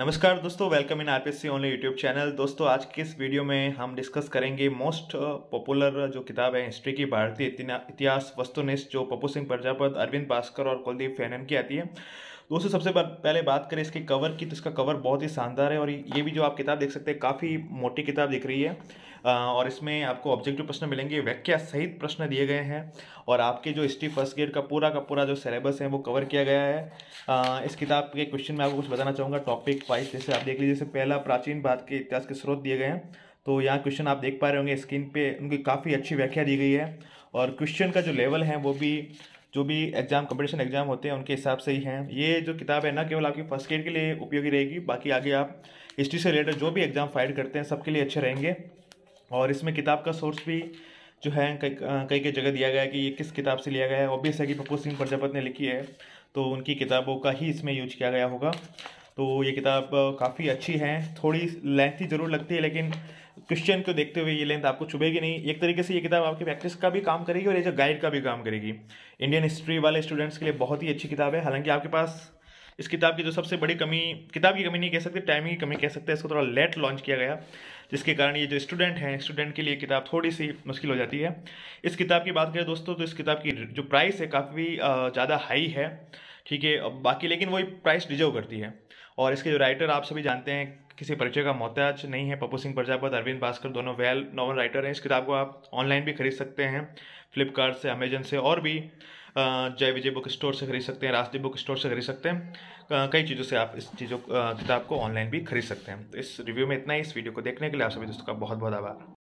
नमस्कार दोस्तों welcome in RPSC only YouTube channel दोस्तों आज के इस वीडियो में हम डिस्कस करेंगे मोस्ट पॉपुलर जो किताब है हिस्ट्री की भारतीय इतिहास वस्तुनिष्ठ जो पप्पू सिंह प्रजापत अरविंद भास्कर और कुलदीप फैनन की आती है दोस्तों सबसे पहले बात करें इसके कवर की तो इसका कवर बहुत ही शानदार है और ये भी जो आप किताब देख सकते हैं काफ़ी मोटी किताब दिख रही है और इसमें आपको ऑब्जेक्टिव प्रश्न मिलेंगे व्याख्या सहित प्रश्न दिए गए हैं और आपके जो हिस्ट्री फर्स्ट ग्रेड का पूरा का पूरा जो सिलेबस है वो कवर किया गया है इस किताब के क्वेश्चन में आपको कुछ बताना चाहूँगा टॉपिक वाइज जैसे आप देख लीजिए जैसे पहला प्राचीन भारत के इतिहास के स्रोत दिए गए हैं तो यहाँ क्वेश्चन आप देख पा रहे होंगे स्क्रीन पे उनकी काफ़ी अच्छी व्याख्या दी गई है और क्वेश्चन का जो लेवल है वो भी जो भी एग्जाम कंपटीशन एग्जाम होते हैं उनके हिसाब से ही हैं ये जो किताब है ना केवल आपकी फर्स्ट ग्रेड के लिए उपयोगी रहेगी बाकी आगे आप हिस्ट्री से रिलेटेड जो भी एग्जाम फाइट करते हैं सबके लिए अच्छे रहेंगे और इसमें किताब का सोर्स भी जो है कई कई कई जगह दिया गया है कि ये किस किताब से लिया गया है ऑब्वियस है कि पप्पू सिंह प्रजापत ने लिखी है तो उनकी किताबों का ही इसमें यूज किया गया होगा तो ये किताब काफ़ी अच्छी है थोड़ी लेंथी ज़रूर लगती है लेकिन क्रिश्चियन को देखते हुए ये लेंथ आपको चुभेगी नहीं एक तरीके से ये किताब आपके प्रैक्टिस का भी काम करेगी और एज अ गाइड का भी काम करेगी इंडियन हिस्ट्री वाले स्टूडेंट्स के लिए बहुत ही अच्छी किताब है हालांकि आपके पास इस किताब की जो सबसे बड़ी कमी किताब की कमी नहीं कह सकते टाइमिंग की कमी कह सकते हैं इसको थोड़ा लेट लॉन्च किया गया जिसके कारण ये जो स्टूडेंट हैं स्टूडेंट के लिए किताब थोड़ी सी मुश्किल हो जाती है इस किताब की बात करें दोस्तों तो इस किताब की जो प्राइस है काफ़ी ज़्यादा हाई है ठीक है बाकी लेकिन वही प्राइस डिजर्व करती है और इसके जो राइटर आप सभी जानते हैं किसी परिचय का मोहताज नहीं है पप्पू सिंह प्रजापत अरविंद भास्कर दोनों वेल नॉवल राइटर हैं इस किताब को आप ऑनलाइन भी खरीद सकते हैं फ्लिपकार्ट से अमेजन से और भी जय विजय बुक स्टोर से खरीद सकते हैं राष्ट्रीय बुक स्टोर से खरीद सकते हैं कई चीज़ों से आप इस चीज़ों किताब को ऑनलाइन भी खरीद सकते हैं तो इस रिव्यू में इतना ही इस वीडियो को देखने के लिए आप सभी दोस्तों का बहुत बहुत आभार